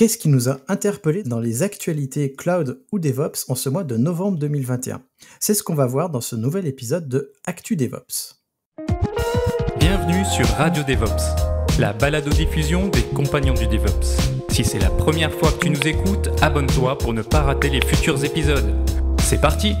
Qu'est-ce qui nous a interpellés dans les actualités cloud ou DevOps en ce mois de novembre 2021 C'est ce qu'on va voir dans ce nouvel épisode de Actu DevOps. Bienvenue sur Radio DevOps, la balado-diffusion des compagnons du DevOps. Si c'est la première fois que tu nous écoutes, abonne-toi pour ne pas rater les futurs épisodes. C'est parti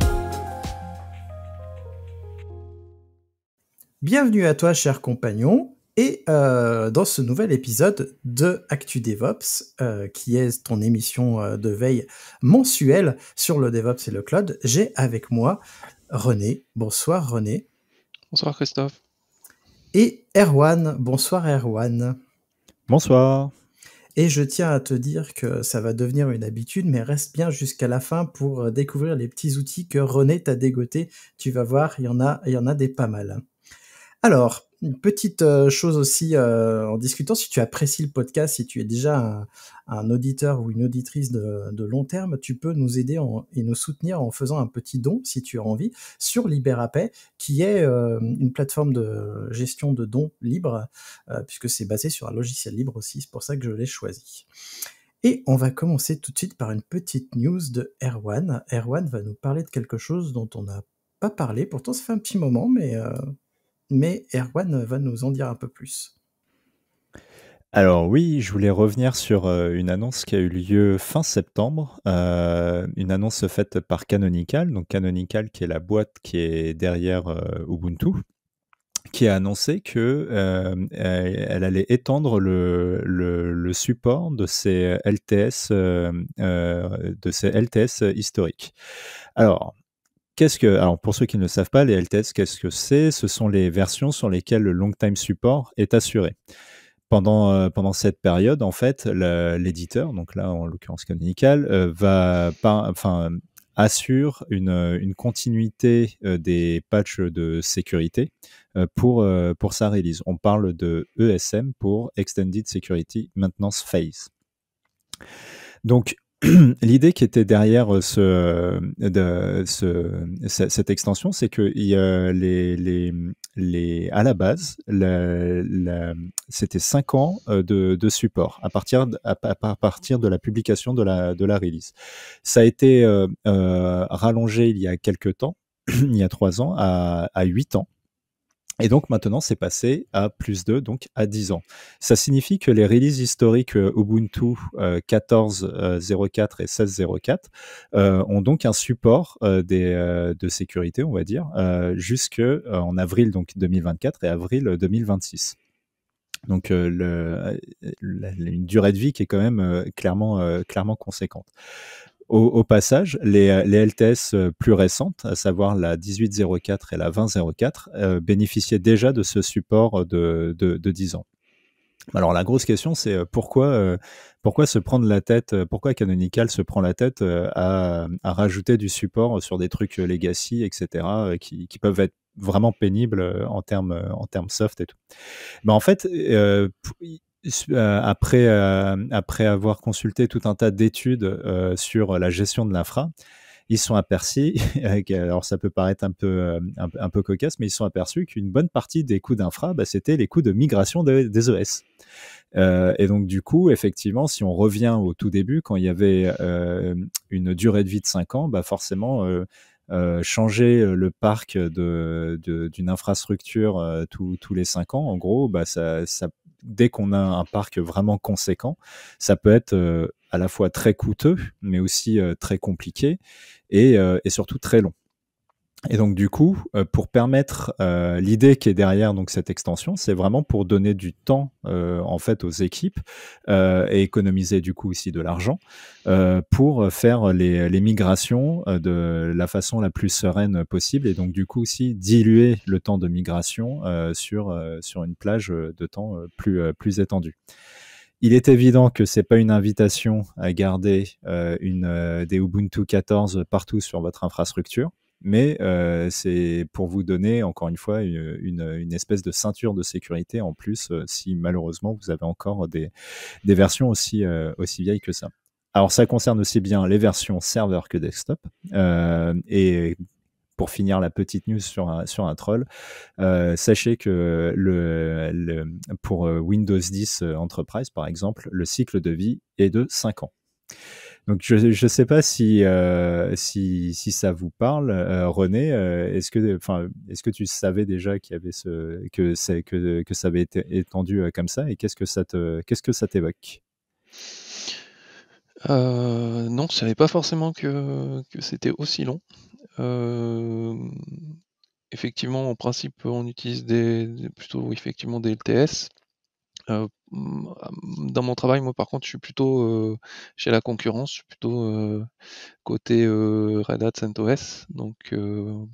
Bienvenue à toi, cher compagnon. Et euh, dans ce nouvel épisode de Actu DevOps, euh, qui est ton émission euh, de veille mensuelle sur le DevOps et le cloud, j'ai avec moi René. Bonsoir René. Bonsoir Christophe. Et Erwan. Bonsoir Erwan. Bonsoir. Et je tiens à te dire que ça va devenir une habitude, mais reste bien jusqu'à la fin pour découvrir les petits outils que René t'a dégotés. Tu vas voir, il y en a, il y en a des pas mal. Alors, une petite euh, chose aussi euh, en discutant, si tu apprécies le podcast, si tu es déjà un, auditeur ou une auditrice de, long terme, tu peux nous aider et nous soutenir en faisant un petit don, si tu as envie, sur Libérapay, qui est euh, une plateforme de gestion de dons libre, puisque c'est basé sur un logiciel libre aussi, c'est pour ça que je l'ai choisi. Et on va commencer tout de suite par une petite news de Erwan. Erwan va nous parler de quelque chose dont on n'a pas parlé, pourtant ça fait un petit moment, mais mais Erwan va nous en dire un peu plus. Alors oui, je voulais revenir sur euh, une annonce qui a eu lieu fin septembre, euh, une annonce faite par Canonical, donc Canonical qui est la boîte qui est derrière euh, Ubuntu, qui a annoncé que elle allait étendre le, support de ses LTS, de ces LTS historiques. Alors, que, alors pour ceux qui ne le savent pas, les LTS, qu'est-ce que c'est Ce sont les versions sur lesquelles le long-time support est assuré. Pendant, euh, pendant cette période, en fait, l'éditeur, donc là en l'occurrence Canonical, euh, va enfin, assure une, continuité euh, des patchs de sécurité pour, pour sa release. On parle de ESM pour Extended Security Maintenance Phase. Donc, l'idée qui était derrière euh, ce, euh, de, ce, cette extension, c'est que les, les, les, à la base, c'était 5 ans euh, de, de, support à partir, à, partir de la publication de la, de la release. Ça a été rallongé il y a quelques temps, il y a 3 ans, à, à 8 ans. Et donc maintenant, c'est passé à plus de donc à 10 ans. Ça signifie que les releases historiques euh, Ubuntu 14.04 euh, euh, et 16.04 ont donc un support des, de sécurité, on va dire, jusque en avril donc 2024 et avril 2026. Donc le, une durée de vie qui est quand même clairement, clairement conséquente. Au, passage, les, euh, LTS euh, plus récentes, à savoir la 1804 et la 2004, euh, bénéficiaient déjà de ce support de, 10 ans. Alors la grosse question, c'est pourquoi, pourquoi se prendre la tête, pourquoi Canonical se prend la tête à, rajouter du support sur des trucs legacy, etc., qui, peuvent être vraiment pénibles en termes en termes soft et tout. Mais ben, en fait, euh, après, euh, après avoir consulté tout un tas d'études euh, sur la gestion de l'infra, ils sont aperçus, alors ça peut paraître un peu, un, peu cocasse, mais ils sont aperçus qu'une bonne partie des coûts d'infra, bah, c'était les coûts de migration des OS. E et donc, du coup, effectivement, si on revient au tout début, quand il y avait une durée de vie de 5 ans, bah forcément, changer le parc d'une de, infrastructure tous les 5 ans, en gros, bah ça, ça, dès qu'on a un parc vraiment conséquent, ça peut être euh, à la fois très coûteux, mais aussi euh, très compliqué euh, et, surtout très long. Et donc du coup, euh, pour permettre euh, l'idée qui est derrière donc cette extension, c'est vraiment pour donner du temps euh, en fait aux équipes et économiser du coup aussi de l'argent pour faire les, les migrations de la façon la plus sereine possible et donc du coup aussi diluer le temps de migration sur sur une plage de temps plus plus étendue. Il est évident que c'est pas une invitation à garder une, des Ubuntu 14 partout sur votre infrastructure. Mais c'est pour vous donner, encore une fois, une, espèce de ceinture de sécurité en plus, si malheureusement vous avez encore des, versions aussi, aussi vieilles que ça. Alors ça concerne aussi bien les versions serveur que desktop. et pour finir la petite news sur un, sur un troll, sachez que pour Windows 10 Enterprise, par exemple, le cycle de vie est de 5 ans. Donc je ne sais pas euh, si, si, ça vous parle, euh, René. Euh, est-ce que est que tu savais déjà qu'il y avait ce que ça avait été étendu comme ça et qu'est-ce que ça te qu'est-ce que ça t'évoque non, je ne savais pas forcément que, que c'était aussi long. effectivement, en principe, on utilise des, plutôt effectivement des LTS. Euh, mm, euh, dans mon travail, moi par contre, je suis plutôt euh, chez la concurrence, je suis plutôt côté Red Hat CentOS, donc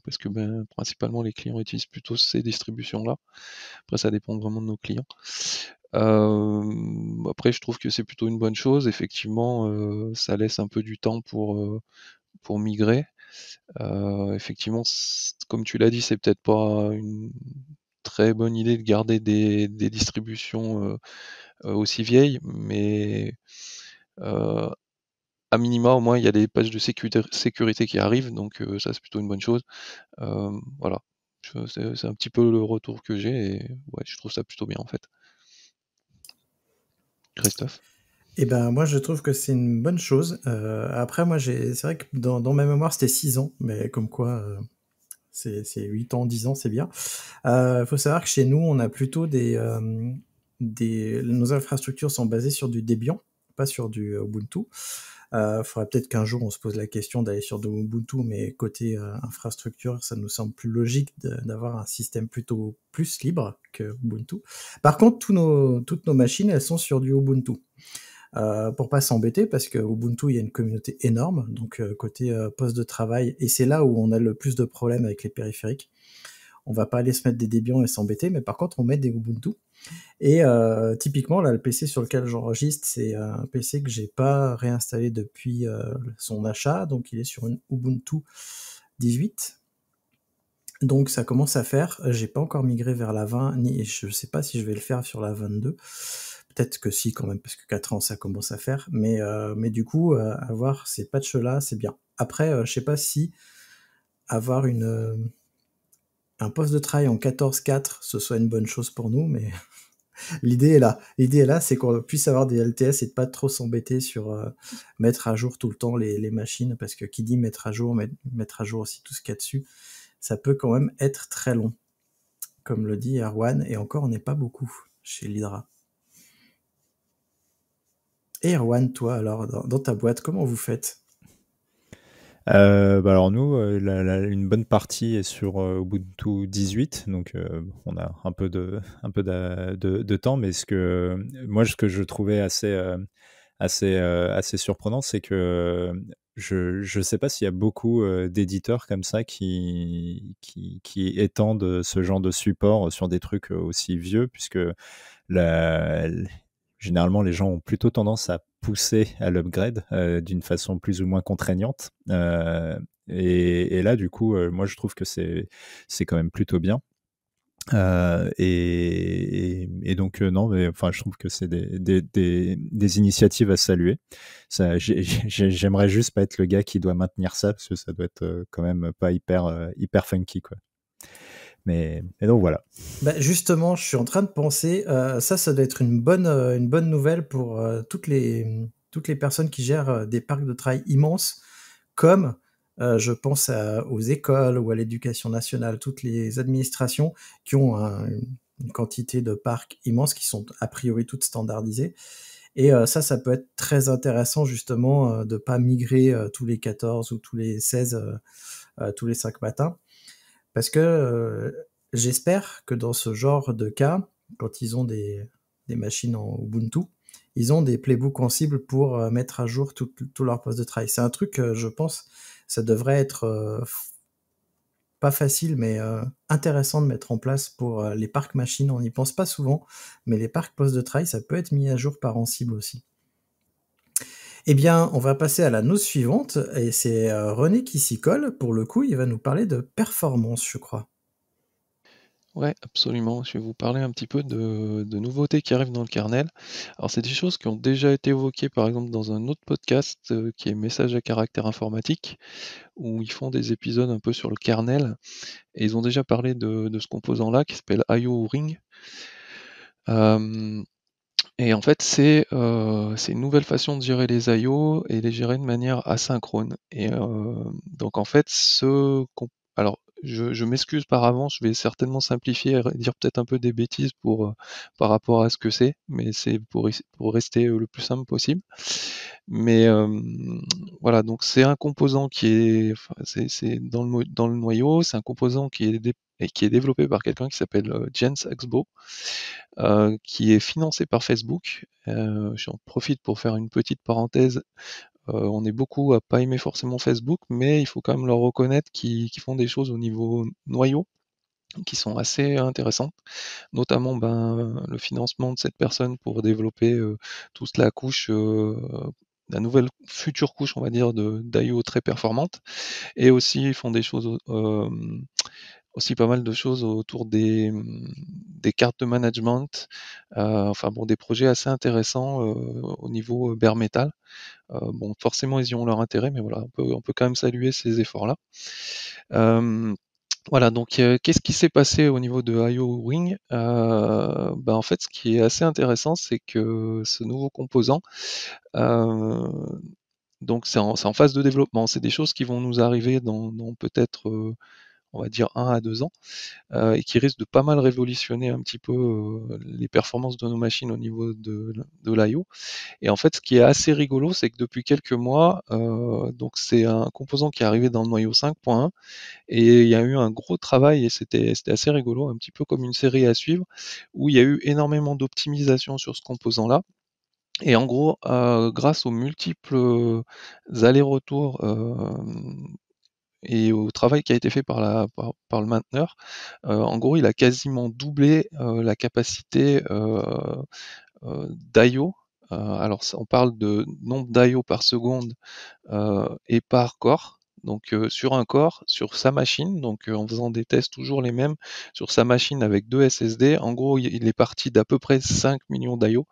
parce que ben, principalement les clients utilisent plutôt ces distributions-là. Après, ça dépend vraiment de nos clients. après, je trouve que c'est plutôt une bonne chose. Effectivement, ça laisse un peu du temps pour, pour migrer. effectivement, comme tu l'as dit, c'est peut-être pas une bonne idée de garder des, distributions euh, euh, aussi vieilles, mais euh, à minima, au moins, il y a des pages de sécurité qui arrivent, donc ça c'est plutôt une bonne chose. voilà, c'est un petit peu le retour que j'ai et ouais, je trouve ça plutôt bien en fait. Christophe et eh ben moi je trouve que c'est une bonne chose. après moi j'ai, c'est vrai que dans, dans ma mémoire c'était six ans, mais comme quoi c'est 8 ans, 10 ans, c'est bien. Il euh, faut savoir que chez nous, on a plutôt des, euh, des, Nos infrastructures sont basées sur du Debian, pas sur du euh, Ubuntu. euh, faudrait peut-être qu'un jour on se pose la question d'aller sur du Ubuntu, mais côté infrastructure, ça nous semble plus logique d'avoir un système plutôt plus libre que Ubuntu. Par contre, tous nos, toutes nos machines, elles sont sur du Ubuntu. Euh, pour pas s'embêter parce que Ubuntu il y a une communauté énorme donc euh, côté euh, poste de travail et c'est là où on a le plus de problèmes avec les périphériques. On va pas aller se mettre des Debian et s'embêter mais par contre on met des Ubuntu et typiquement là le PC sur lequel j'enregistre c'est un PC que j'ai pas réinstallé depuis son achat donc il est sur une Ubuntu 18 donc ça commence à faire. J'ai pas encore migré vers la 20, ni je sais pas si je vais le faire sur la 22 peut-être que si quand même, parce que 4 ans, ça commence à faire. Mais, euh, mais du coup, euh, avoir ces patchs-là, c'est bien. Après, je euh, je sais pas si avoir une, un poste de travail en 14-4, ce soit une bonne chose pour nous, mais l'idée est là. L'idée est là, c'est qu'on puisse avoir des LTS et pas trop s'embêter sur mettre à jour tout le temps les, machines, parce que qui dit mettre à jour, mettre à jour aussi tout ce qu'il y a dessus, ça peut quand même être très long. Comme le dit Erwan, et encore, on n'est pas beaucoup chez l'Hydra. Et Erwan, toi, alors, dans, ta boîte, comment vous faites euh, bah alors nous, euh, une bonne partie est sur euh, Ubuntu 18, donc on a un peu de, un peu de, temps, mais ce que moi ce que je trouvais assez, assez, assez surprenant, c'est que je ne sais pas s'il y a beaucoup d'éditeurs comme ça qui, qui, qui, étendent ce genre de support sur des trucs aussi vieux, puisque la, généralement, les gens ont plutôt tendance à pousser à l'upgrade euh, d'une façon plus ou moins contraignante. Euh, et, là, du coup, euh, moi, je trouve que c'est quand même plutôt bien. et, donc non, mais enfin je trouve que c'est des, des, initiatives à saluer. j'aimerais juste pas être le gars qui doit maintenir ça parce que ça doit être quand même pas hyper hyper funky quoi donc voilà. Bah, justement, je suis en train de penser, euh, ça, ça doit être une bonne, euh, une bonne nouvelle pour euh, toutes, les, toutes les personnes qui gèrent des parcs de travail immenses, comme je pense aux écoles ou à l'éducation nationale, toutes les administrations qui ont une quantité de parcs immenses qui sont a priori toutes standardisées. Et ça, ça peut être très intéressant justement de ne pas migrer tous les 14 ou tous les 16, tous les 5 matins parce que euh, j'espère que dans ce genre de cas, quand ils ont des, machines en Ubuntu, ils ont des playbooks en cible pour euh, mettre à jour tous leurs postes de travail. C'est un truc, euh, je pense, ça devrait être pas facile, mais intéressant de mettre en place pour les parcs machines. On n'y pense pas souvent, mais les parcs postes de travail, ça peut être mis à jour par en cible aussi. Eh bien, on va passer à la note suivante, et c'est euh, René qui s'y colle. Pour le coup, il va nous parler de performance, je crois. Ouais, absolument. Je vais vous parler un petit peu de, nouveautés qui arrivent dans le kernel. Alors, c'est des choses qui ont déjà été évoquées, par exemple, dans un autre podcast euh, qui est Message à caractère informatique, où ils font des épisodes un peu sur le kernel. Et ils ont déjà parlé de, ce composant-là qui s'appelle IO Ring. Euh, et en fait, euh, c'est une nouvelle façon de gérer les IO et les gérer de manière asynchrone. Et euh, donc, en fait, ce. Alors, je, m'excuse par avance, je vais certainement simplifier et dire peut-être un peu des bêtises pour, euh, par rapport à ce que c'est, mais c'est pour, rester le plus simple possible. Mais voilà, donc c'est un composant qui est, c'est dans le, noyau, c'est un composant qui est et qui est développé par quelqu'un qui s'appelle euh, Jens Axbo, euh, qui est financé par Facebook. Euh, j'en profite pour faire une petite parenthèse. on est beaucoup à pas aimer forcément Facebook, mais il faut quand même leur reconnaître qu'ils font des choses au niveau noyau qui sont assez intéressantes, notamment ben, le financement de cette personne pour développer toute la couche la nouvelle future couche, on va dire, d'IO très performante. Et aussi, ils font des choses euh, aussi pas mal de choses autour des, mmh, des cartes de management, euh, enfin bon, des projets assez intéressants euh, au niveau euh, bare metal. bon, forcément, ils y ont leur intérêt, mais voilà, on peut, on peut quand même saluer ces efforts-là. Voilà, donc qu'est-ce qui s'est passé au niveau de IO Ring ben, En fait, ce qui est assez intéressant, c'est que ce nouveau composant, donc c'est en, phase de développement, c'est des choses qui vont nous arriver dans peut-être on va dire, 1 à 2 ans, euh, et qui risque de pas mal révolutionner un petit peu euh, les performances de nos machines au niveau de, l'IO. Et en fait, ce qui est assez rigolo, c'est que depuis quelques mois, euh, donc c'est un composant qui est arrivé dans le noyau 5.1, et il y a eu un gros travail, et c'était assez rigolo, un petit peu comme une série à suivre, où il y a eu énormément d'optimisation sur ce composant-là. Et en gros, grâce aux multiples allers-retours et au travail qui a été fait par, la, par, le mainteneur, euh, en gros, il a quasiment doublé euh, la capacité euh, d'IO alors, on parle de nombre d'IO par seconde et par corps. Donc, sur un corps, sur sa machine, donc en faisant des tests toujours les mêmes, sur sa machine avec deux SSD, en gros, il est parti d'à peu près 5 millions d'IO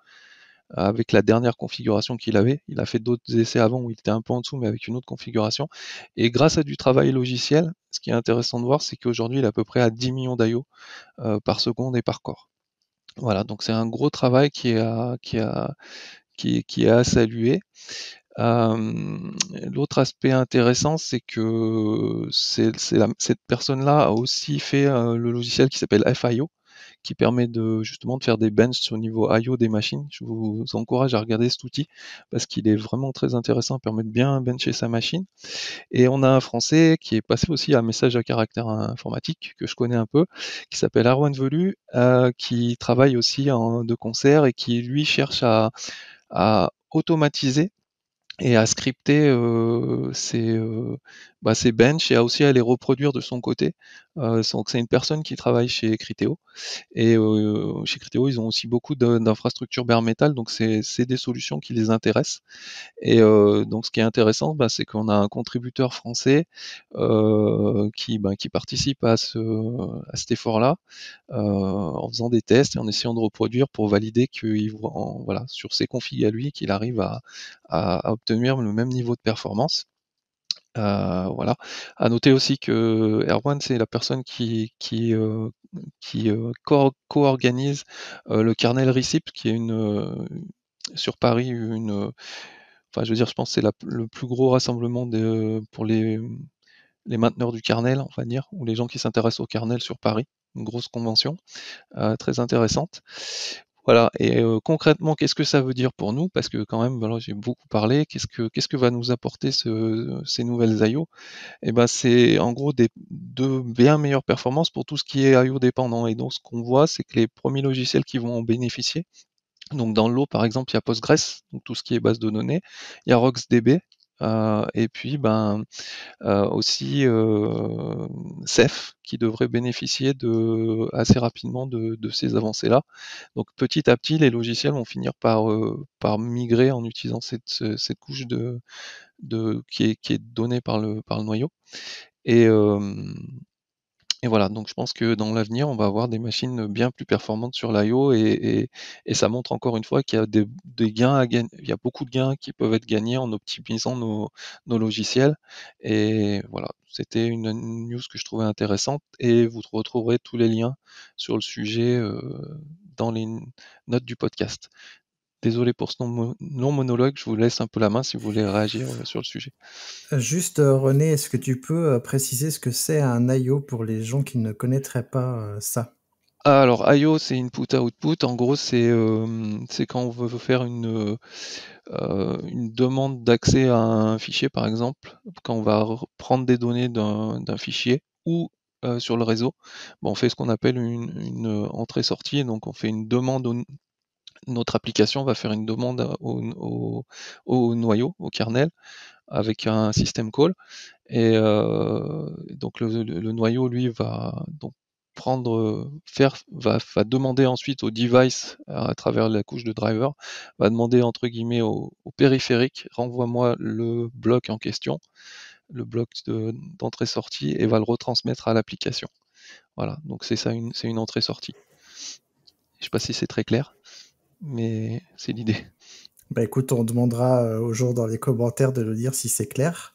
avec la dernière configuration qu'il avait. Il a fait d'autres essais avant où il était un peu en dessous, mais avec une autre configuration. Et grâce à du travail logiciel, ce qui est intéressant de voir, c'est qu'aujourd'hui, il est à peu près à 10 millions d'IO euh, par seconde et par corps. Voilà, donc c'est un gros travail qui est à, qui a qui saluer. Euh, l'autre aspect intéressant, c'est que cette personne-là a aussi fait euh, le logiciel qui s'appelle FIO, qui permet de justement de faire des benches au niveau I.O. des machines. Je vous encourage à regarder cet outil parce qu'il est vraiment très intéressant, permet de bien bencher sa machine. Et on a un Français qui est passé aussi à un message à caractère informatique que je connais un peu, qui s'appelle Arwen Velu, euh, qui travaille aussi en, de concert et qui lui cherche à, automatiser et à scripter euh, euh, bah, ses, benches et à aussi à les reproduire de son côté euh, c'est une personne qui travaille chez Criteo. Et chez Criteo, ils ont aussi beaucoup d'infrastructures bare metal, donc c'est des solutions qui les intéressent. Et donc ce qui est intéressant, bah, c'est qu'on a un contributeur français qui, bah, qui, participe à, à cet effort-là en faisant des tests et en essayant de reproduire pour valider que sur ses configs à lui qu'il arrive à obtenir le même niveau de performance. Euh, voilà. À noter aussi que Erwan, c'est la personne qui, euh, euh, co-organise euh, le carnel Recip, qui est une, sur Paris une. Enfin, je veux dire, je pense que c'est le plus gros rassemblement pour les, les mainteneurs du carnel, on va dire, ou les gens qui s'intéressent au carnel sur Paris. Une grosse convention très intéressante voilà, et concrètement, qu'est-ce que ça veut dire pour nous Parce que quand même, j'ai beaucoup parlé, qu'est-ce que, que va nous apporter ces nouvelles IO Et eh ben, c'est en gros des, de bien meilleures performances pour tout ce qui est IO dépendant. Et donc ce qu'on voit, c'est que les premiers logiciels qui vont en bénéficier, donc dans l'eau, par exemple, il y a Postgres, donc tout ce qui est base de données, il y a RocksDB, euh, et puis ben, euh, aussi euh, Ceph qui devrait bénéficier de, assez rapidement de, ces avancées-là. Donc petit à petit, les logiciels vont finir par, par migrer en utilisant cette, couche de, de, qui, est, qui est donnée par le, par le noyau. Et, et voilà, donc je pense que dans l'avenir, on va avoir des machines bien plus performantes sur l'IO et, ça montre encore une fois qu'il y a des, gains à gagner, il y a beaucoup de gains qui peuvent être gagnés en optimisant nos, logiciels. Et voilà, c'était une news que je trouvais intéressante et vous retrouverez tous les liens sur le sujet euh, dans les notes du podcast. Désolé pour ce non-monologue, je vous laisse un peu la main si vous voulez réagir euh, sur le sujet. Euh, juste, euh, René, est-ce que tu peux préciser ce que c'est un IO pour les gens qui ne connaîtraient pas ça ah, alors, IO, c'est input-output. En gros, c'est quand on veut faire une, une demande d'accès à un fichier, par exemple, quand on va prendre des données d'un fichier ou sur le réseau, on fait ce qu'on appelle une, une entrée-sortie. Donc, on fait une demande notre application va faire une demande au, noyau, au kernel, avec un système call. Et euh, donc le, noyau, lui, va donc prendre, faire, va, demander ensuite au device à travers la couche de driver, va demander entre guillemets au, périphérique, renvoie-moi le bloc en question, le bloc d'entrée-sortie, et va le retransmettre à l'application. Voilà, donc c'est ça, c'est une entrée-sortie. Je ne sais pas si c'est très clair mais c'est l'idée. Bah, écoute, on demandera euh, au jour dans les commentaires de le dire si c'est clair.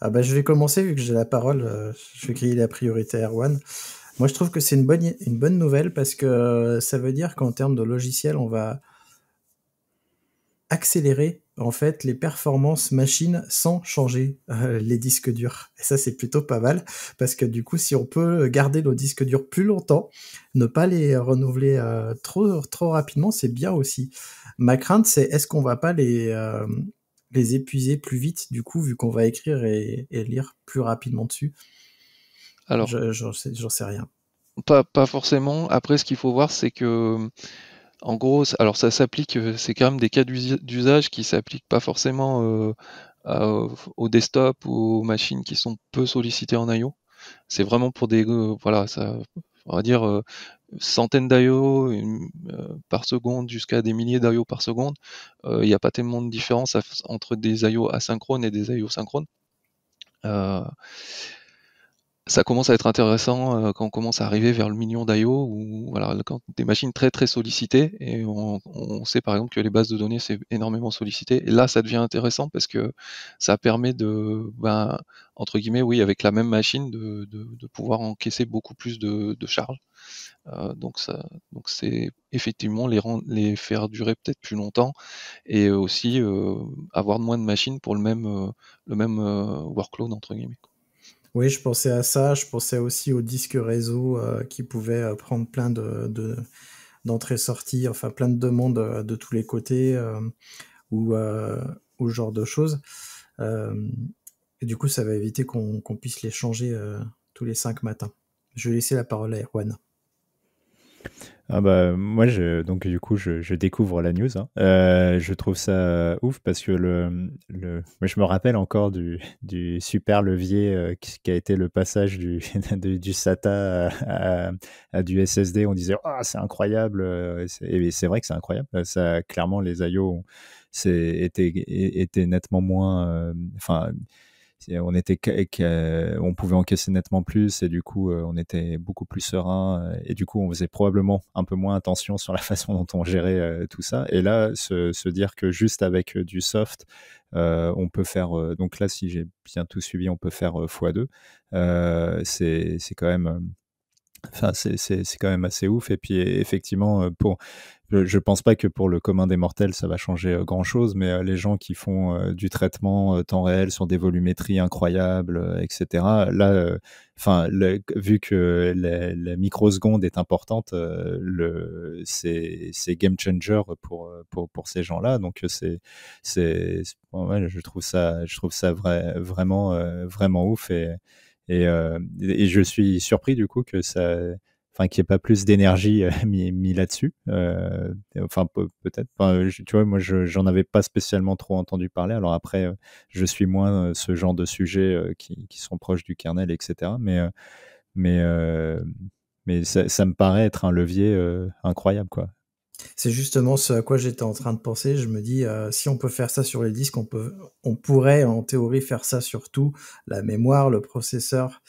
Ah bah, je vais commencer vu que j'ai la parole. Euh, je vais crier la priorité à Erwan. Moi, je trouve que c'est une bonne, une bonne nouvelle parce que euh, ça veut dire qu'en termes de logiciel, on va accélérer en fait les performances machines sans changer euh, les disques durs. Et ça c'est plutôt pas mal parce que du coup si on peut garder nos disques durs plus longtemps, ne pas les renouveler euh, trop trop rapidement, c'est bien aussi. Ma crainte c'est est-ce qu'on va pas les euh, les épuiser plus vite du coup vu qu'on va écrire et, lire plus rapidement dessus. Alors j'en je, sais, sais, rien. Pas, pas forcément. Après ce qu'il faut voir c'est que en gros, alors ça s'applique, euh, c'est quand même des cas d'usage qui s'appliquent pas forcément euh, aux desktops au desktop ou aux machines qui sont peu sollicitées en IO. C'est vraiment pour des, euh, voilà, ça, on va dire centaines d'IO par seconde jusqu'à des milliers d'IO par seconde. Il n'y a pas tellement de différence entre des IO asynchrones et des IO synchrones ça commence à être intéressant euh, quand on commence à arriver vers le million d'IO ou voilà, quand des machines très très sollicitées et on, sait par exemple que les bases de données c'est énormément sollicité et là ça devient intéressant parce que ça permet de ben, entre guillemets oui avec la même machine de, de, pouvoir encaisser beaucoup plus de, de charges euh, donc ça donc c'est effectivement les, les faire durer peut-être plus longtemps et aussi euh, avoir moins de machines pour le même le même workload entre guillemets oui, je pensais à ça. Je pensais aussi au disque réseau euh, qui pouvait euh, prendre plein de, d'entrées-sorties, enfin plein de demandes euh, de tous les côtés ou, ou ce genre de choses. du coup, ça va éviter qu'on, puisse les changer tous les cinq matins. Je vais laisser la parole à Erwan. Ah bah, moi, je, donc du coup, je, je découvre la news. Hein. Euh, je trouve ça ouf parce que le, le, moi, je me rappelle encore du, du super levier euh, qui, a été le passage du, du, du SATA à, du SSD. On disait, oh, c'est incroyable. Euh, et c'est vrai que c'est incroyable. Ça, clairement, les IO étaient, étaient nettement moins. Enfin, euh, on pouvait encaisser nettement plus et du coup euh, on était beaucoup plus serein euh, et du coup on faisait probablement un peu moins attention sur la façon dont on gérait tout ça et là se, dire que juste avec du soft on peut faire donc là si j'ai bien tout suivi on peut faire x2 c'est quand même Enfin, c'est quand même assez ouf. Et puis, effectivement, euh, pour, je ne pense pas que pour le commun des mortels, ça va changer euh, grand-chose, mais euh, les gens qui font du traitement temps réel sur des volumétries incroyables, etc., là, enfin, vu que la, microseconde est importante, c'est game changer pour, pour, pour ces gens-là. Donc, c'est je trouve ça, je trouve ça vrai, vraiment, vraiment ouf. Et, et, euh, et, je suis surpris du coup que ça, enfin qu'il n'y ait pas plus d'énergie euh, mis, là-dessus. Euh, enfin peut-être. tu vois, moi j'en avais pas spécialement trop entendu parler. Alors après, je suis moins ce genre de sujets qui, qui, sont proches du kernel, etc. Mais mais mais ça, ça, me paraît être un levier incroyable quoi. C'est justement ce à quoi j'étais en train de penser. Je me dis, euh, si on peut faire ça sur les disques, on, pourrait en théorie faire ça sur tout, la mémoire, le processeur,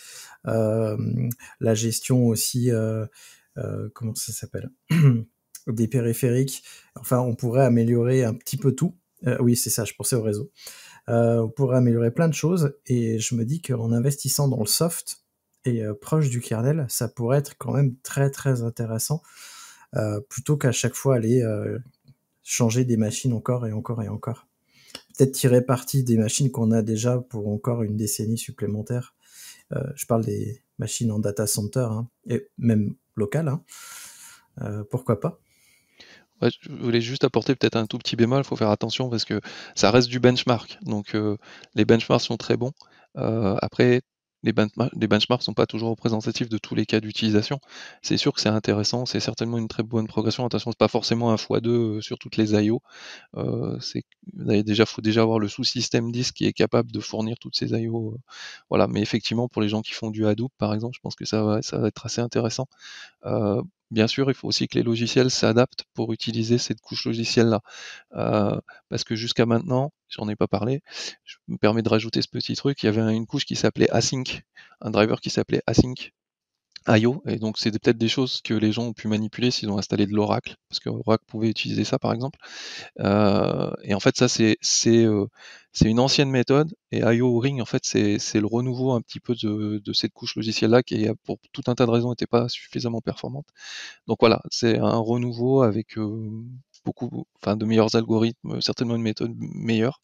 euh, la gestion aussi, euh, comment ça s'appelle, des périphériques. Enfin, on pourrait améliorer un petit peu tout. oui, c'est ça, je pensais au réseau. on pourrait améliorer plein de choses et je me dis qu'en investissant dans le soft et proche du kernel, ça pourrait être quand même très très intéressant. Euh, plutôt qu'à chaque fois aller euh, changer des machines encore et encore et encore. Peut-être tirer parti des machines qu'on a déjà pour encore une décennie supplémentaire. Euh, je parle des machines en data center, hein, et même locales. Hein. pourquoi pas je voulais juste apporter peut-être un tout petit bémol, il faut faire attention parce que ça reste du benchmark. Donc les benchmarks sont très bons. après, les, benchmarks ne sont pas toujours représentatifs de tous les cas d'utilisation. C'est sûr que c'est intéressant, c'est certainement une très bonne progression. Attention, c'est pas forcément un x2 euh, sur toutes les IO. il euh, déjà, faut déjà avoir le sous-système 10 qui est capable de fournir toutes ces IO. Euh, voilà, mais effectivement, pour les gens qui font du Hadoop, par exemple, je pense que ça va, être assez intéressant. Bien sûr, il faut aussi que les logiciels s'adaptent pour utiliser cette couche logicielle-là. Euh, parce que jusqu'à maintenant, j'en ai pas parlé, je me permets de rajouter ce petit truc, il y avait une couche qui s'appelait async, un driver qui s'appelait async, IO, et donc c'est peut-être des choses que les gens ont pu manipuler s'ils ont installé de l'Oracle, parce que Oracle pouvait utiliser ça par exemple. Euh, et en fait, ça c'est euh, une ancienne méthode, et IO Ring en fait c'est le renouveau un petit peu de, cette couche logicielle là qui pour tout un tas de raisons n'était pas suffisamment performante. Donc voilà, c'est un renouveau avec euh, beaucoup, enfin de meilleurs algorithmes, certainement une méthode meilleure.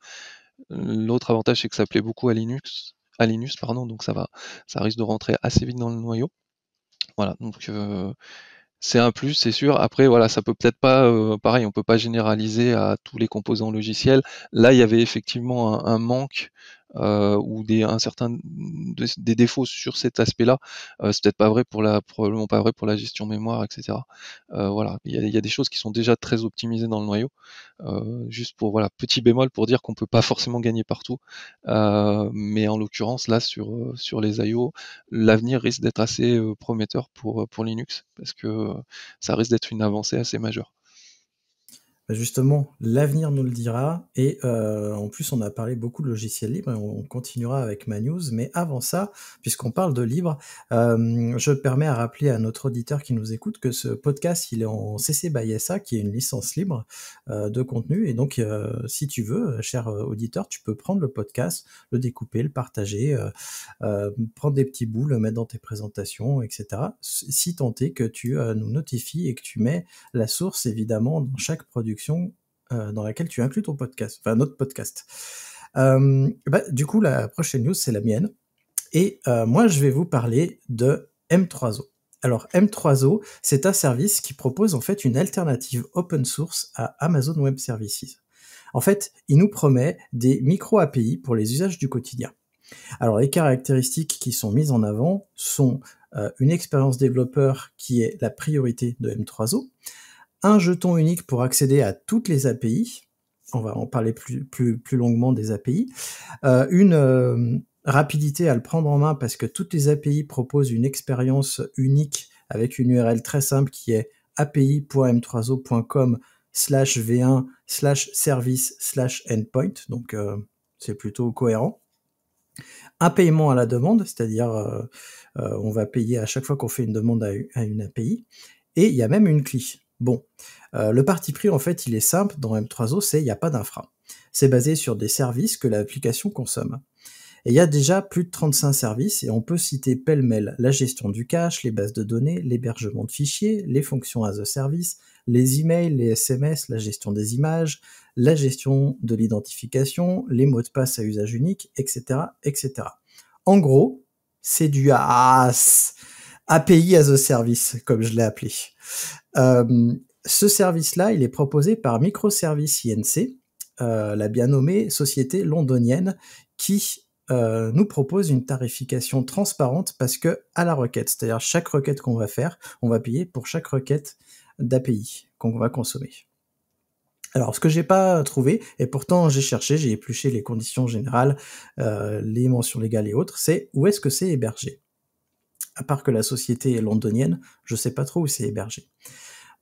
L'autre avantage c'est que ça plaît beaucoup à Linux, à Linux, pardon, donc ça va, ça risque de rentrer assez vite dans le noyau. Voilà, donc euh, c'est un plus, c'est sûr. Après, voilà, ça peut peut-être pas, euh, pareil, on peut pas généraliser à tous les composants logiciels. Là, il y avait effectivement un manque euh, ou des, un certain, des, défauts sur cet aspect-là, euh, c'est peut-être pas vrai pour la, probablement pas vrai pour la gestion mémoire, etc. Euh, voilà, il y, a, des choses qui sont déjà très optimisées dans le noyau. juste pour voilà, petit bémol pour dire qu'on peut pas forcément gagner partout, mais en l'occurrence là sur sur les IO, l'avenir risque d'être assez prometteur pour pour Linux parce que ça risque d'être une avancée assez majeure. Bah, justement, l'avenir nous le dira. Et euh, en plus, on a parlé beaucoup de logiciels libres et on continuera avec ma news. Mais avant ça, puisqu'on parle de libre, euh, je permets à rappeler à notre auditeur qui nous écoute que ce podcast, il est en CC by SA, qui est une licence libre euh, de contenu. Et donc, si tu veux, cher auditeur, tu peux prendre le podcast, le découper, le partager, prendre des petits bouts, le mettre dans tes présentations, etc. Si tant est que tu nous notifies et que tu mets la source, évidemment, dans chaque production euh, dans laquelle tu inclus ton podcast, enfin notre podcast. Euh, bah, du coup, la prochaine news, c'est la mienne. Et euh, moi, je vais vous parler de M3O. Alors, M3O, c'est un service qui propose en fait une alternative open source à Amazon Web Services. En fait, il nous promet des micro-API pour les usages du quotidien. Alors, les caractéristiques qui sont mises en avant sont une expérience développeur qui est la priorité de M3O, un jeton unique pour accéder à toutes les API. On va en parler plus, plus, plus longuement des API. Euh, une euh, rapidité à le prendre en main parce que toutes les API proposent une expérience unique avec une URL très simple qui est api.m3o.com slash v1 slash service slash endpoint. Donc euh, c'est plutôt cohérent. Un paiement à la demande, c'est-à-dire on va payer à chaque fois qu'on fait une demande à, à, une API. Et il y a même une clé. Bon, euh, le parti pris en fait il est simple dans M3O, c'est il n'y a pas d'infra. C'est basé sur des services que l'application consomme. Et il y a déjà plus de 35 services et on peut citer pêle-mêle la gestion du cache, les bases de données, l'hébergement de fichiers, les fonctions as a service, les emails, les SMS, la gestion des images, la gestion de l'identification, les mots de passe à usage unique, etc., etc. En gros, c'est du as. API as a service, comme je l'ai appelé. Euh, ce service-là, il est proposé par Microservice INC, euh, la bien nommée société londonienne, qui euh, nous propose une tarification transparente parce que à la requête, c'est-à-dire chaque requête qu'on va faire, on va payer pour chaque requête d'API qu'on va consommer. Alors, ce que j'ai pas trouvé, et pourtant j'ai cherché, j'ai épluché les conditions générales, les mentions légales et autres, c'est où est-ce que c'est hébergé à part que la société est londonienne, je ne sais pas trop où c'est hébergé.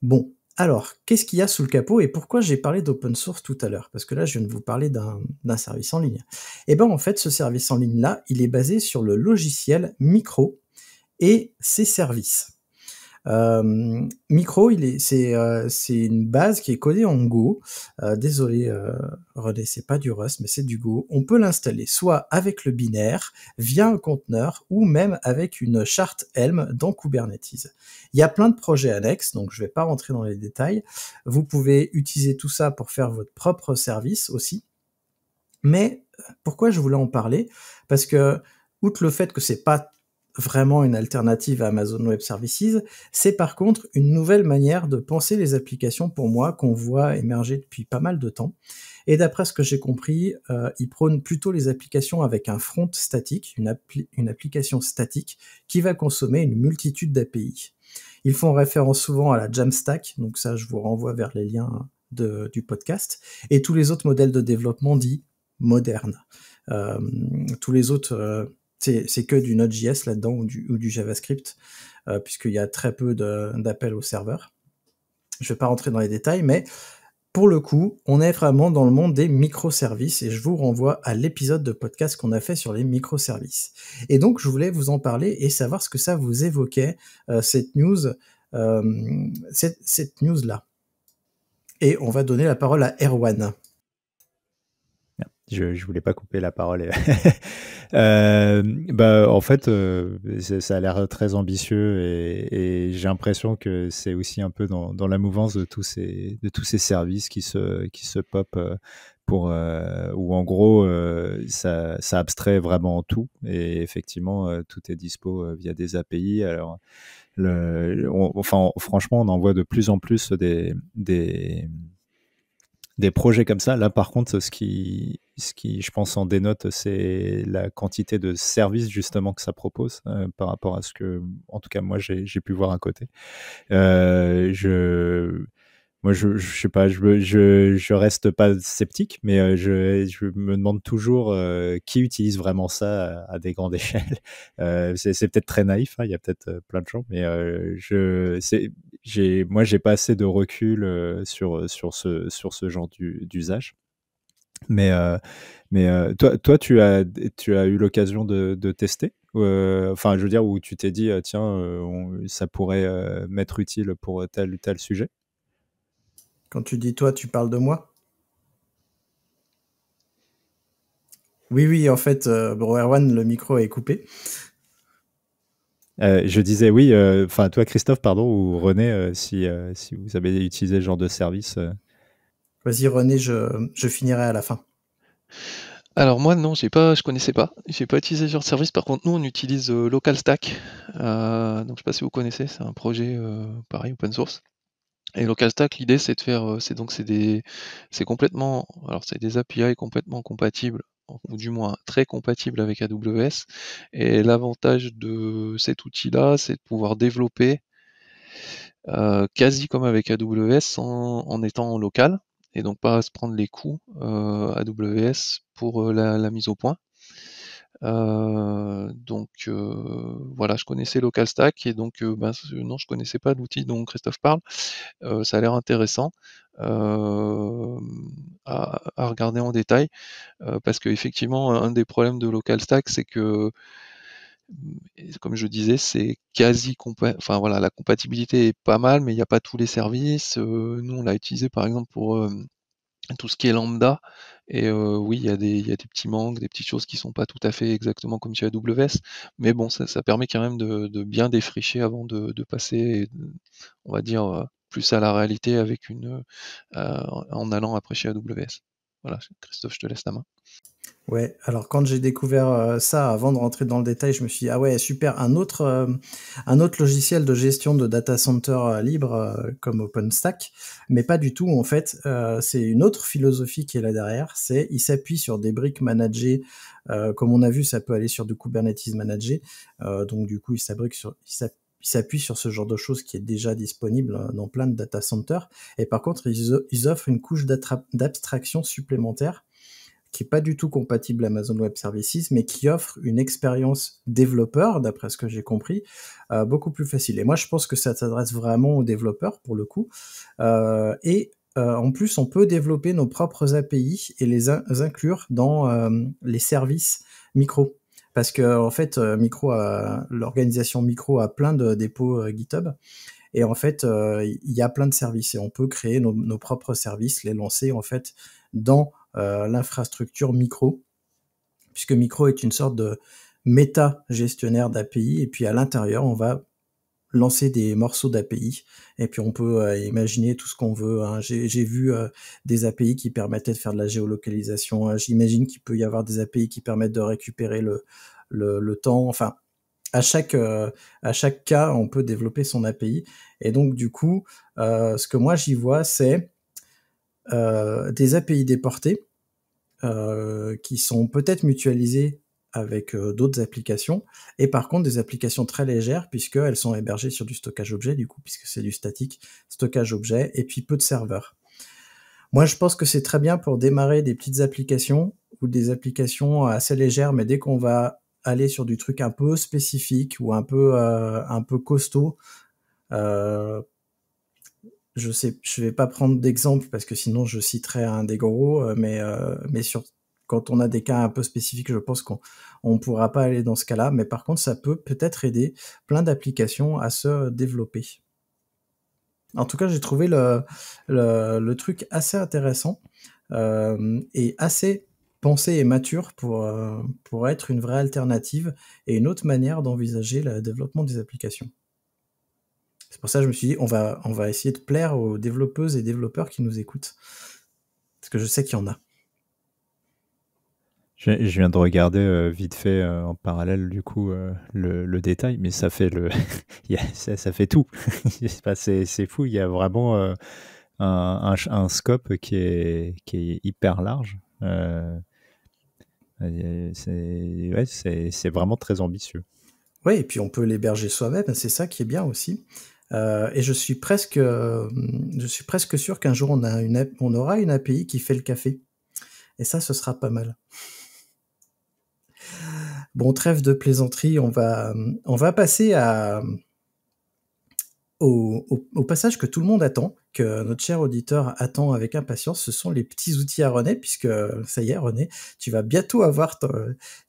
Bon, alors, qu'est-ce qu'il y a sous le capot et pourquoi j'ai parlé d'open source tout à l'heure Parce que là, je viens de vous parler d'un service en ligne. Eh bien, en fait, ce service en ligne-là, il est basé sur le logiciel Micro et ses services. Euh, micro, il est, euh, c'est, une base qui est codée en Go. Euh, désolé, René, c'est pas du Rust, mais c'est du Go. On peut l'installer soit avec le binaire, via un conteneur, ou même avec une charte Helm dans Kubernetes. Il y a plein de projets annexes, donc je ne vais pas rentrer dans les détails. Vous pouvez utiliser tout ça pour faire votre propre service aussi. Mais pourquoi je voulais en parler Parce que outre le fait que c'est pas vraiment une alternative à Amazon Web Services, c'est par contre une nouvelle manière de penser les applications pour moi qu'on voit émerger depuis pas mal de temps. Et d'après ce que j'ai compris, euh, ils prônent plutôt les applications avec un front statique, une, application statique qui va consommer une multitude d'API. Ils font référence souvent à la Jamstack, donc ça je vous renvoie vers les liens du podcast, et tous les autres modèles de développement dits modernes. Euh, tous les autres... Euh, c'est que du Node.js là-dedans ou du, JavaScript, euh, puisqu'il y a très peu d'appels au serveur. Je ne vais pas rentrer dans les détails, mais pour le coup, on est vraiment dans le monde des microservices et je vous renvoie à l'épisode de podcast qu'on a fait sur les microservices. Et donc, je voulais vous en parler et savoir ce que ça vous évoquait, euh, cette news, euh, cette, cette news-là. Et on va donner la parole à Erwan. Je voulais pas couper la parole. Euh, bah, en fait, euh, ça a l'air très ambitieux et, j'ai l'impression que c'est aussi un peu dans, la mouvance de tous ces, de tous ces services qui se, qui se pop euh, pour, ou où en gros, ça, ça, abstrait vraiment tout et effectivement, tout est dispo via des API. Alors, le, enfin, franchement, on en voit de plus en plus des, des des projets comme ça. Là, par contre, ce qui, ce qui, je pense, en dénote, c'est la quantité de services justement que ça propose euh, par rapport à ce que, en tout cas, moi, j'ai pu voir à côté. Euh, je, moi, je, je sais pas, je, reste pas sceptique, mais euh, je, me demande toujours qui utilise vraiment ça à, des grandes échelles. c'est peut-être très naïf, hein, il y a peut-être plein de gens, mais je, j'ai, moi, j'ai pas assez de recul sur sur ce sur ce genre d'usage. Mais, euh, mais euh, toi, toi tu, as, tu as eu l'occasion de, tester euh, enfin je veux dire où tu t'es dit tiens ça pourrait m'être utile pour tel ou tel sujet quand tu dis toi tu parles de moi oui oui en fait euh, Erwan le micro est coupé je disais oui enfin toi Christophe pardon ou René si, si vous avez utilisé ce genre de service Vas-y René, je, finirai à la fin. Alors moi non, je pas, je connaissais pas, Je n'ai pas utilisé ce genre de service. Par contre, nous on utilise euh, LocalStack. Euh, donc je sais pas si vous connaissez, c'est un projet euh, pareil open source. Et LocalStack, l'idée c'est de faire, c'est donc des, complètement, alors c'est des API complètement compatibles ou du moins très compatibles avec AWS. Et l'avantage de cet outil-là, c'est de pouvoir développer quasi comme avec AWS en, étant local et donc pas à se prendre les coups euh, AWS pour euh, la, mise au point. Euh, donc voilà, je connaissais LocalStack et donc ben, non, je connaissais pas l'outil dont Christophe parle. ça a l'air intéressant à, à, regarder en détail parce qu'effectivement, un des problèmes de LocalStack, c'est que comme je disais, c'est quasi compatible. enfin voilà, la compatibilité est pas mal, mais il n'y a pas tous les services. Euh, nous, on l'a utilisé par exemple pour euh, tout ce qui est lambda. Et euh, oui, il y, a des petits manques, des petites choses qui sont pas tout à fait exactement comme chez AWS, mais bon, ça, permet quand même de, bien défricher avant de, de passer, on va dire, plus à la réalité avec une en allant après chez AWS. Voilà, Christophe, je te laisse la main. Ouais, alors quand j'ai découvert euh, ça, avant de rentrer dans le détail, je me suis dit, ah ouais, super, un autre, euh, un autre logiciel de gestion de data center euh, libre comme OpenStack, mais pas du tout en fait, c'est une autre philosophie qui est là derrière, c'est il s'appuie sur des briques managées, comme on a vu, ça peut aller sur du Kubernetes managé, donc du coup il s'appuie sur, il sur ce genre de choses qui est déjà disponible dans plein de data centers. Et par contre, ils, offrent une couche d'abstraction supplémentaire qui n'est pas du tout compatible Amazon Web Services, mais qui offre une expérience développeur, d'après ce que j'ai compris, euh, beaucoup plus facile. Et moi, je pense que ça s'adresse vraiment aux développeurs, pour le coup. Euh, et euh, en plus, on peut développer nos propres API et les inclure dans les services micro. Parce que, en fait, micro l'organisation micro a plein de dépôts GitHub. Et en fait, il y a plein de services et on peut créer nos propres services, les lancer en fait dans euh, l'infrastructure micro, puisque micro est une sorte de méta-gestionnaire d'API, et puis à l'intérieur, on va lancer des morceaux d'API et puis on peut euh, imaginer tout ce qu'on veut. Hein. J'ai vu euh, des API qui permettaient de faire de la géolocalisation. Hein. J'imagine qu'il peut y avoir des API qui permettent de récupérer le, le, temps. Enfin, à chaque, à chaque cas, on peut développer son API. Et donc, du coup, ce que moi j'y vois, c'est euh, des API déportées euh, qui sont peut-être mutualisées avec euh, d'autres applications, et par contre des applications très légères, puisqu'elles sont hébergées sur du stockage objet, du coup, puisque c'est du statique, stockage objet, et puis peu de serveurs. Moi, je pense que c'est très bien pour démarrer des petites applications ou des applications assez légères, mais dès qu'on va aller sur du truc un peu spécifique ou un peu, un peu costaud, je sais, je vais pas prendre d'exemple parce que sinon je citerai un des gros, euh, mais euh, mais quand on a des cas un peu spécifiques, je pense qu'on ne pourra pas aller dans ce cas-là. Mais par contre, ça peut peut-être aider plein d'applications à se développer. En tout cas, j'ai trouvé le, truc assez intéressant euh, et assez pensé et mature pour, pour être une vraie alternative et une autre manière d'envisager le développement des applications. C'est pour ça que je me suis dit, on va, on va essayer de plaire aux développeuses et développeurs qui nous écoutent. Parce que je sais qu'il y en a. Je, viens de regarder euh, vite fait euh, en parallèle du coup euh, le, détail, mais ça fait le, ça, fait tout. c'est fou, il y a vraiment un, scope qui est, hyper large. c'est vraiment très ambitieux. Oui, et puis on peut l'héberger soi-même, c'est ça qui est bien aussi. Euh, et je suis presque, euh, je suis presque sûr qu'un jour on, aura une API qui fait le café. Et ça, ce sera pas mal. Bon, trêve de plaisanterie, on va, passer au, passage que tout le monde attend, que notre cher auditeur attend avec impatience, ce sont les petits outils à René, puisque ça y est, René, tu vas bientôt avoir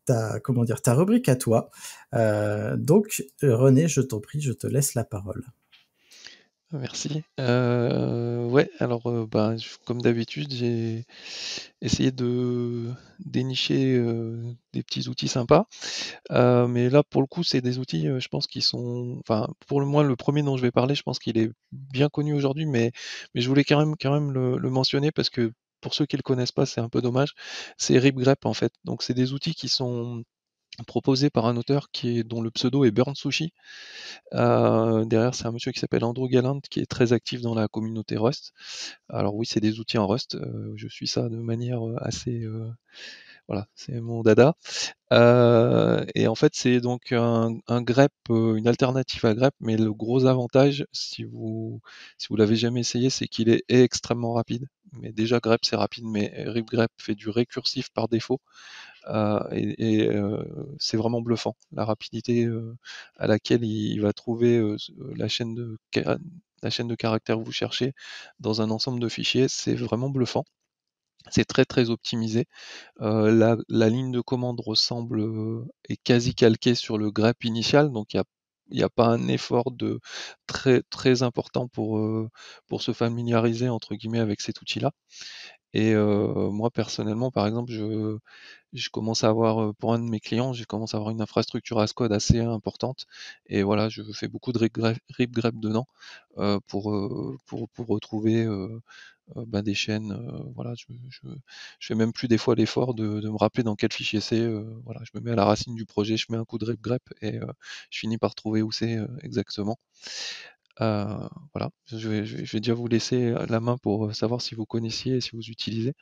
ta, comment dire, ta rubrique à toi. Euh, donc, René, je t'en prie, je te laisse la parole. Merci. Euh, ouais, alors euh, bah, comme d'habitude, j'ai essayé de dénicher euh, des petits outils sympas. mais là, pour le coup, c'est des outils, je pense, qui sont. Enfin, pour le moins, le premier dont je vais parler, je pense qu'il est bien connu aujourd'hui, mais, mais je voulais quand même, quand même le, le mentionner parce que pour ceux qui ne le connaissent pas, c'est un peu dommage. C'est RipGrep, en fait. Donc, c'est des outils qui sont proposé par un auteur qui est, dont le pseudo est Burn Sushi. Euh, derrière, c'est un monsieur qui s'appelle Andrew Gallant, qui est très actif dans la communauté Rust. Alors oui, c'est des outils en Rust. Euh, je suis ça de manière euh, assez, voilà, c'est mon dada. Euh, et en fait, c'est donc un, grep, euh, une alternative à grep, mais le gros avantage, si vous si vous l'avez jamais essayé, c'est qu'il est, extrêmement rapide. Mais déjà, grep c'est rapide, mais ripgrep fait du récursif par défaut, euh, et, c'est vraiment bluffant la rapidité à laquelle il, va trouver la chaîne de la chaîne de caractères que vous cherchez dans un ensemble de fichiers, c'est vraiment bluffant. C'est très très optimisé. la, ligne de commande ressemble est quasi calquée sur le grep initial, donc il n'y a, pas un effort très très important pour, pour se familiariser entre guillemets avec cet outil-là. Et moi personnellement, par exemple, je, commence à avoir pour un de mes clients, j'ai commencé à avoir une infrastructure Ascode assez importante. Et voilà, je fais beaucoup de rip grep dedans pour, pour, pour retrouver euh, bah, des chaînes. Euh, voilà, je, fais même plus des fois l'effort de, me rappeler dans quel fichier c'est. Euh, voilà, je me mets à la racine du projet, je mets un coup de grep et je finis par trouver où c'est exactement. voilà, je vais, je vais, déjà vous laisser la main pour savoir si vous connaissiez et si vous utilisez.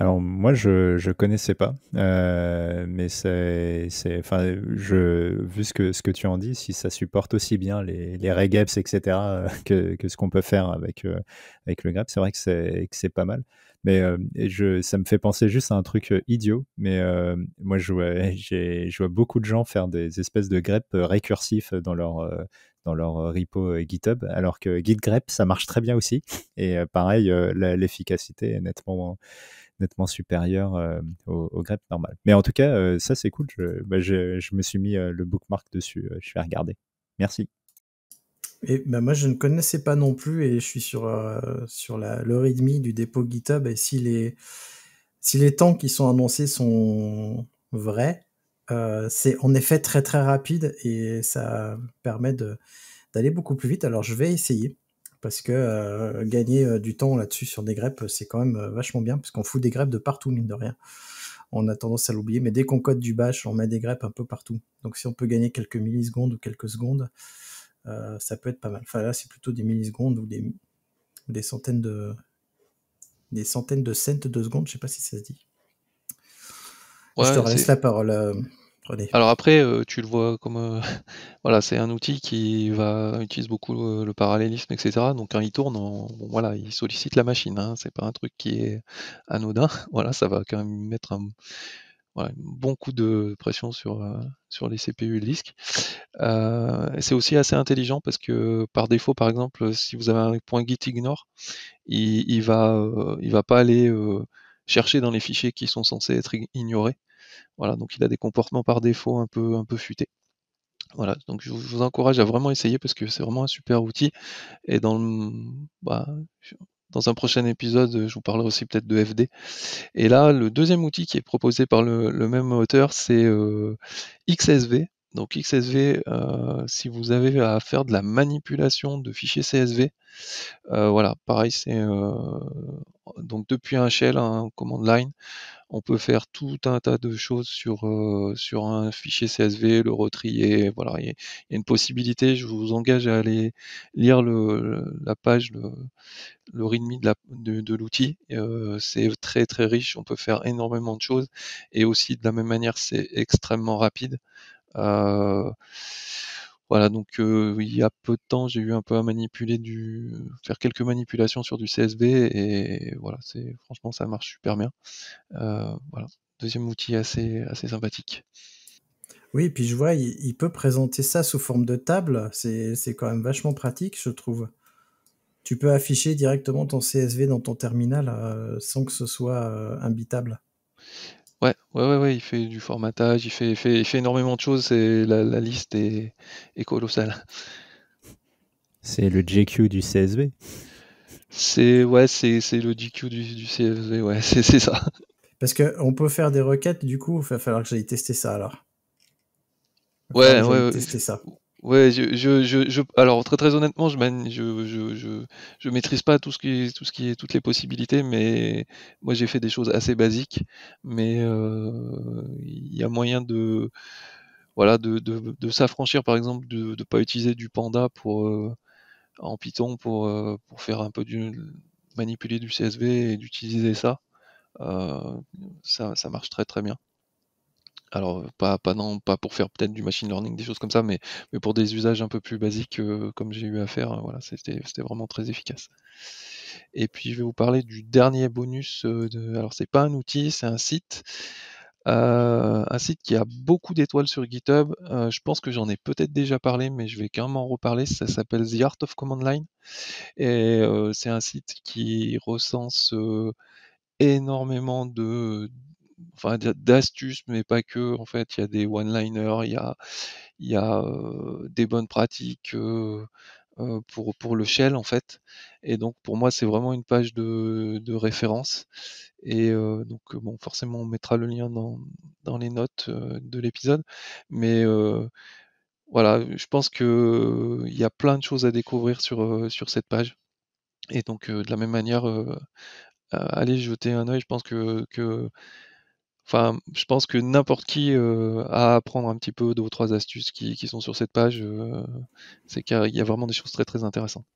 Alors moi je ne connaissais pas, euh, mais c'est enfin je vu ce que ce que tu en dis, si ça supporte aussi bien les les etc euh, que, ce qu'on peut faire avec euh, avec le grep, c'est vrai que c'est que c'est pas mal. Mais ça me fait penser juste à un truc idiot, mais moi je vois je vois beaucoup de gens faire des espèces de greps récursifs dans leur dans leur repo GitHub, alors que Git grep ça marche très bien aussi et pareil l'efficacité est nettement nettement supérieur euh, au, au, grep normal. Mais en tout cas, euh, ça c'est cool. Je, bah, me suis mis euh, le bookmark dessus. je vais regarder. Merci. Et bah moi, je ne connaissais pas non plus et je suis sur, sur la, le readme du dépôt GitHub. Et si les, si les temps qui sont annoncés sont vrais, c'est en effet très très rapide et ça permet d'aller beaucoup plus vite. Alors, je vais essayer parce que euh, gagner euh, du temps là-dessus sur des greppes, c'est quand même euh, vachement bien, parce qu'on fout des greppes de partout, mine de rien. On a tendance à l'oublier, mais dès qu'on code du bash, on met des greppes un peu partout. Donc si on peut gagner quelques millisecondes ou quelques secondes, ça peut être pas mal. Enfin là, c'est plutôt des millisecondes ou des, des centaines de des centaines de cents de secondes, je sais pas si ça se dit. je te laisse la parole. Alors après, euh, tu le vois comme euh, voilà, c'est un outil qui va utilise beaucoup euh, le parallélisme, etc. Donc quand il tourne, voilà, il sollicite la machine. Hein. c'est pas un truc qui est anodin. Voilà, ça va quand même mettre un, bon coup de pression sur sur les CPU et le disque. c'est aussi assez intelligent parce que par défaut, par exemple, si vous avez un point git ignore, il, il va il va pas aller chercher dans les fichiers qui sont censés être ignorés. Voilà, donc il a des comportements par défaut un peu, un peu futés. Voilà, donc je vous encourage à vraiment essayer parce que c'est vraiment un super outil. Et dans bah, dans un prochain épisode, je vous parlerai aussi peut-être de FD. Et là, le deuxième outil qui est proposé par le, même auteur, c'est euh, XSV. Donc XSV, euh, si vous avez à faire de la manipulation de fichiers CSV, euh, voilà, pareil, c'est donc depuis un shell, un command line, on peut faire tout un tas de choses sur, euh, sur un fichier CSV, le retrier. Voilà, il y, a une possibilité. Je vous engage à aller lire le, la page, le, README de l'outil. Euh, c'est très très riche. On peut faire énormément de choses. Et aussi, de la même manière, c'est extrêmement rapide. Euh, voilà, donc il y a peu de temps, j'ai eu un peu à manipuler du, faire quelques manipulations sur du CSV et voilà, c'est franchement ça marche super bien. voilà, deuxième outil assez assez sympathique. Oui, et puis je vois, il, peut présenter ça sous forme de table. C'est quand même vachement pratique, je trouve. Tu peux afficher directement ton CSV dans ton terminal sans que ce soit imbitable. Ouais, ouais, ouais, il fait du formatage, il fait, fait, fait énormément de choses et la, liste est, colossale. C'est le GQ du CSV. C'est ouais, c'est, le GQ du, CSV, ouais, c'est, ça. Parce qu'on peut faire des requêtes, du coup, il va falloir que j'aille tester ça alors. ouais, ouais, ouais. ça. Ouais, je, je, je, je, alors très très honnêtement, je, je, je, maîtrise pas tout ce qui tout ce qui est toutes les possibilités, mais moi j'ai fait des choses assez basiques, mais euh, il y a moyen de voilà de, de, s'affranchir par exemple de ne pas utiliser du panda pour euh, en Python pour, euh, pour faire un peu du manipuler du CSV et d'utiliser ça. ça, ça marche très très bien alors pas, pas, non, pas pour faire peut-être du machine learning, des choses comme ça, mais, mais pour des usages un peu plus basiques comme j'ai eu à faire, voilà, c'était vraiment très efficace. Et puis je vais vous parler du dernier bonus, de, alors c'est pas un outil, c'est un site. un site qui a beaucoup d'étoiles sur GitHub. je pense que j'en ai peut-être déjà parlé, mais je vais quand même en reparler. Ça s'appelle The Art of Command Line. Et c'est un site qui recense énormément de, enfin d'astuces, mais pas que. En fait, il y a des one-liners, il y a, y a des bonnes pratiques pour, pour le shell, en fait. Et donc, pour moi, c'est vraiment une page de, référence. Et donc, euh, bon, forcément, on mettra le lien dans, dans les notes de l'épisode. Mais voilà, je pense que il y a plein de choses à découvrir sur, sur cette page. Et donc, de la même manière, allez jeter un oeil Je pense que, que Enfin, je pense que n'importe qui euh, a à apprendre un petit peu de vos trois astuces qui, sont sur cette page. Euh, c'est qu'il y a vraiment des choses très très intéressantes.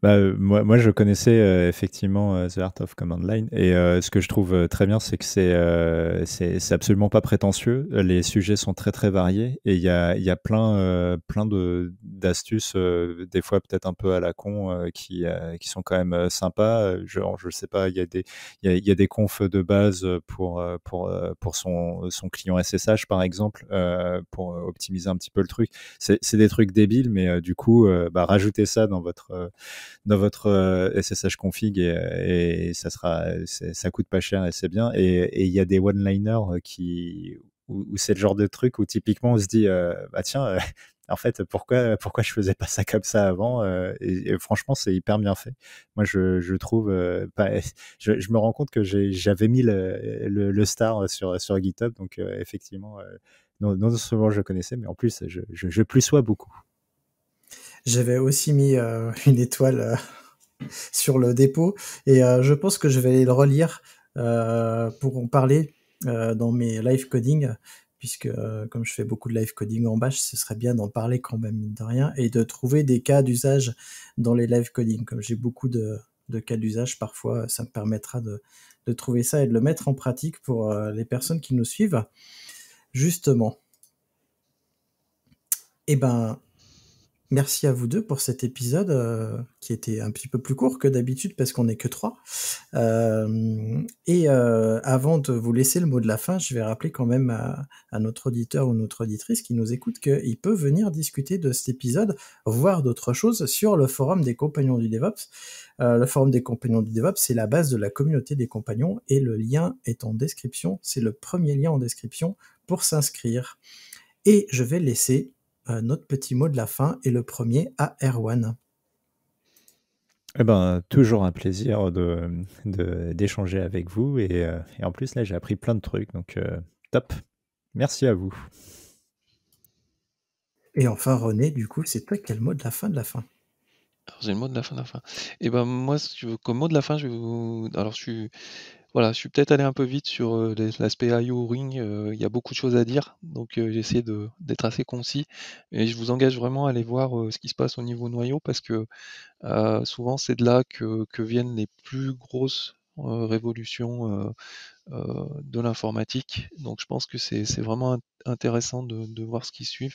Bah, euh, moi, moi, je connaissais euh, effectivement euh, The Art of Command Line et ce que je trouve très bien, c'est que c'est, c'est, absolument pas prétentieux. Les sujets sont très très variés et il y a, y a, plein, plein de, d'astuces, des fois peut-être un peu à la con, qui, qui sont quand même sympas. Genre, je sais pas, il y, a des, y, a, y a des confs de base pour, pour, pour son, son client SSH par exemple, pour optimiser un petit peu le truc. C'est, des trucs débiles, mais du coup, bah, rajoutez ça dans votre dans votre SSH euh, config et, ça sera, ça coûte pas cher et c'est bien. Et il y a des one-liners euh, qui où, c'est le genre de truc où typiquement on se dit euh, bah tiens en fait pourquoi pourquoi je faisais pas ça comme ça avant et, franchement c'est hyper bien fait moi je, je trouve je, me rends compte que j'avais mis le, le, star sur sur GitHub donc effectivement non, seulement je connaissais mais en plus je, je, je plus sois beaucoup j'avais aussi mis euh, une étoile euh, sur le dépôt et euh, je pense que je vais le relire pour en parler dans mes live coding puisque comme je fais beaucoup de live coding en bash, ce serait bien d'en parler quand même, mine de rien, et de trouver des cas d'usage dans les live coding. Comme j'ai beaucoup de, cas d'usage, parfois, ça me permettra de, trouver ça et de le mettre en pratique pour les personnes qui nous suivent. Justement. et eh ben, Merci à vous deux pour cet épisode euh, qui était un petit peu plus court que d'habitude parce qu'on n'est que trois. Euh, et euh, avant de vous laisser le mot de la fin, je vais rappeler quand même à, à notre auditeur ou notre auditrice qui nous écoute qu'il peut venir discuter de cet épisode, voire d'autres choses, sur le forum des compagnons du DevOps. le forum des compagnons du DevOps, c'est la base de la communauté des compagnons et le lien est en description. C'est le premier lien en description pour s'inscrire. Et je vais laisser euh, notre petit mot de la fin et le premier à Erwan. Eh ben, toujours un plaisir d'échanger de, d'échanger avec vous. Euh, et, en plus, là, j'ai appris plein de trucs. Donc, euh, top. Merci à vous. Et enfin, René, du coup, c'est toi quel mot de la fin de la fin. Alors, j'ai le mot de la fin de la fin. Et eh ben, moi, veux, comme mot de la fin, je vais vous. Alors, je suis voilà, je suis peut-être allé un peu vite sur l'aspect IO Ring. Il y a beaucoup de choses à dire, donc j'ai j'essaie d'être assez concis. Et je vous engage vraiment à aller voir ce qui se passe au niveau noyau, parce que souvent c'est de là que, viennent les plus grosses révolutions de l'informatique. Donc je pense que c'est vraiment intéressant de, voir ce qui suit,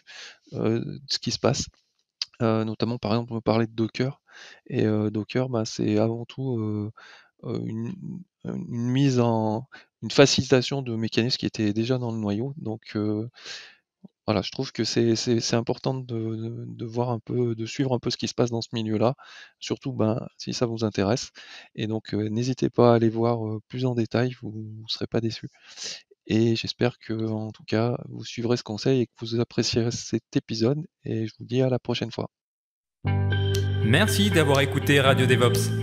ce qui se passe. notamment par exemple on peut parler de Docker et Docker bah, c'est avant tout euh, euh, une, mise en une facilitation de mécanismes qui étaient déjà dans le noyau. Donc euh, voilà, je trouve que c'est important de, voir un peu, de suivre un peu ce qui se passe dans ce milieu-là, surtout ben, si ça vous intéresse. Et donc n'hésitez pas à aller voir plus en détail, vous ne serez pas déçu Et j'espère que en tout cas vous suivrez ce conseil et que vous apprécierez cet épisode. Et je vous dis à la prochaine fois. Merci d'avoir écouté Radio DevOps.